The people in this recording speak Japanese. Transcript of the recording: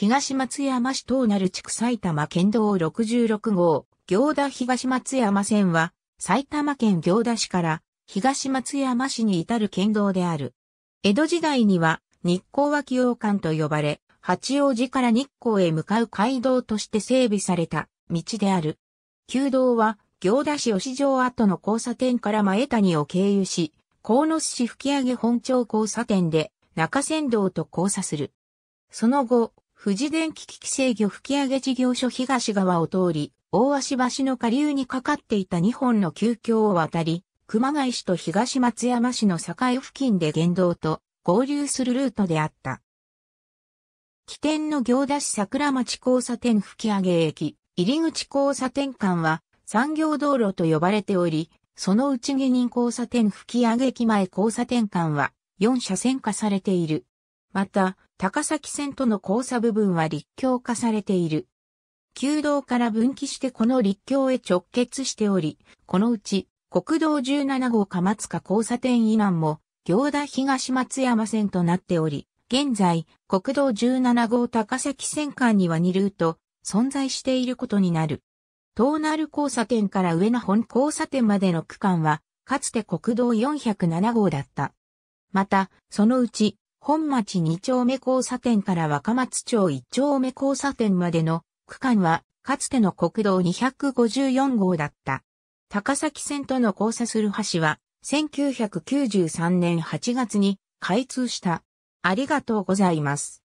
東松山市東なる地区埼玉県道66号、行田東松山線は、埼玉県行田市から東松山市に至る県道である。江戸時代には日光脇王館と呼ばれ、八王子から日光へ向かう街道として整備された道である。旧道は行田市吉城跡の交差点から前谷を経由し、鴻巣市吹上本町交差点で中山道と交差する。その後、富士電機機器制御吹上事業所東側を通り、大足橋の下流にかかっていた2本の急橋を渡り、熊谷市と東松山市の境付近で原動と合流するルートであった。起点の行田市桜町交差点吹上駅、入口交差点間は産業道路と呼ばれており、その内下人交差点吹上駅前交差点間は4車線化されている。また、高崎線との交差部分は立橋化されている。旧道から分岐してこの立橋へ直結しており、このうち国道17号か松塚交差点以南も、行田東松山線となっており、現在、国道17号高崎線間には2ルート、存在していることになる。東な交差点から上野本交差点までの区間は、かつて国道407号だった。また、そのうち、本町2丁目交差点から若松町1丁目交差点までの区間は、かつての国道254号だった。高崎線との交差する橋は、1993年8月に開通した。ありがとうございます。